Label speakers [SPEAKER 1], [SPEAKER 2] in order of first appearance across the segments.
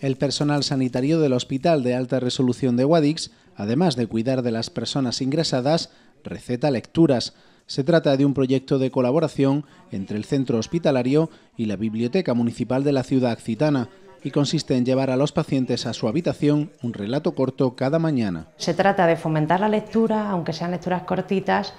[SPEAKER 1] El personal sanitario del Hospital de Alta Resolución de Guadix, además de cuidar de las personas ingresadas, receta lecturas. Se trata de un proyecto de colaboración entre el centro hospitalario y la Biblioteca Municipal de la ciudad accitana y consiste en llevar a los pacientes a su habitación un relato corto cada mañana. Se trata de fomentar
[SPEAKER 2] la lectura, aunque sean lecturas cortitas,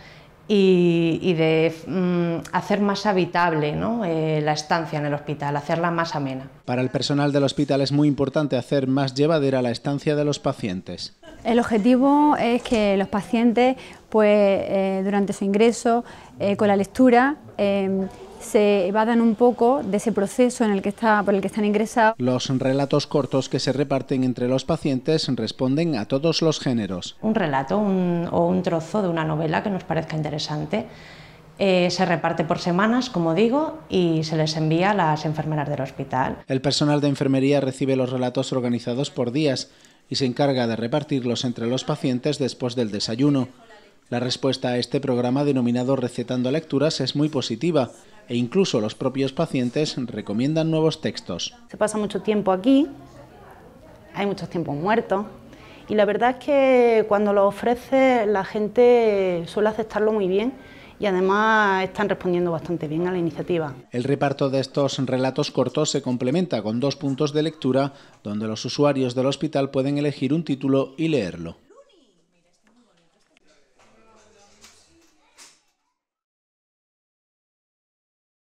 [SPEAKER 2] y, de mm, hacer más habitable eh, la estancia en el hospital, hacerla más amena.
[SPEAKER 1] Para el personal del hospital es muy importante hacer más llevadera la estancia de los pacientes.
[SPEAKER 2] El objetivo es que los pacientes, pues, eh, durante su ingreso, eh, con la lectura, eh, se evadan un poco de ese proceso en el que está, por el que están ingresados.
[SPEAKER 1] Los relatos cortos que se reparten entre los pacientes responden a todos los géneros.
[SPEAKER 2] Un relato o un trozo de una novela que nos parezca interesante. se reparte por semanas, como digo, y se les envía a las enfermeras del hospital.
[SPEAKER 1] El personal de enfermería recibe los relatos organizados por días y se encarga de repartirlos entre los pacientes después del desayuno. La respuesta a este programa denominado Recetando Lecturas es muy positiva e incluso los propios pacientes recomiendan nuevos textos. Se pasa mucho tiempo
[SPEAKER 2] aquí, hay muchos tiempos muertos y la verdad es que cuando lo ofrece la gente suele aceptarlo muy bien y además están respondiendo bastante
[SPEAKER 1] bien a la iniciativa. El reparto de estos relatos cortos se complementa con dos puntos de lectura donde los usuarios del hospital pueden elegir un título y leerlo.